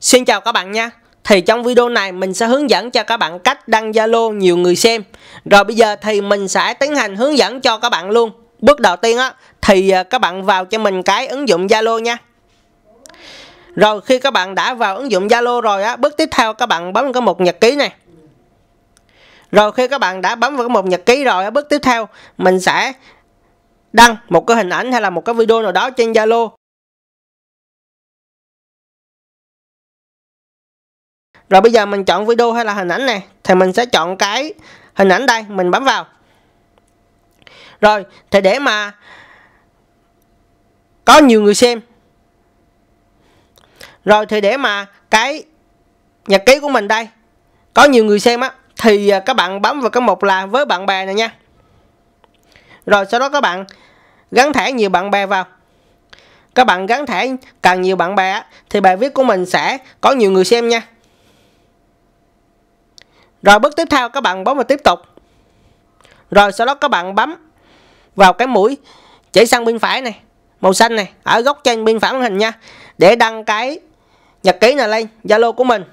Xin chào các bạn nha Thì trong video này mình sẽ hướng dẫn cho các bạn cách đăng Zalo nhiều người xem Rồi bây giờ thì mình sẽ tiến hành hướng dẫn cho các bạn luôn Bước đầu tiên á thì à, các bạn vào cho mình cái ứng dụng Zalo nha Rồi khi các bạn đã vào ứng dụng Zalo rồi á Bước tiếp theo các bạn bấm cái mục nhật ký này Rồi khi các bạn đã bấm vào cái mục nhật ký rồi á Bước tiếp theo mình sẽ đăng một cái hình ảnh hay là một cái video nào đó trên Zalo Rồi bây giờ mình chọn video hay là hình ảnh này Thì mình sẽ chọn cái hình ảnh đây Mình bấm vào Rồi thì để mà Có nhiều người xem Rồi thì để mà cái Nhật ký của mình đây Có nhiều người xem á Thì à, các bạn bấm vào cái mục là với bạn bè này nha Rồi sau đó các bạn Gắn thẻ nhiều bạn bè vào các bạn gắn thẻ càng nhiều bạn bè thì bài viết của mình sẽ có nhiều người xem nha rồi bước tiếp theo các bạn bấm vào tiếp tục. Rồi sau đó các bạn bấm vào cái mũi chỉ sang bên phải này, màu xanh này, ở góc trên bên phải màn hình nha, để đăng cái nhật ký này lên Zalo của mình.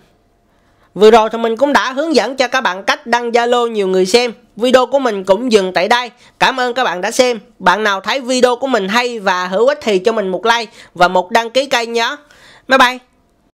Vừa rồi thì mình cũng đã hướng dẫn cho các bạn cách đăng Zalo nhiều người xem. Video của mình cũng dừng tại đây. Cảm ơn các bạn đã xem. Bạn nào thấy video của mình hay và hữu ích thì cho mình một like và một đăng ký kênh nhé. Bye bye.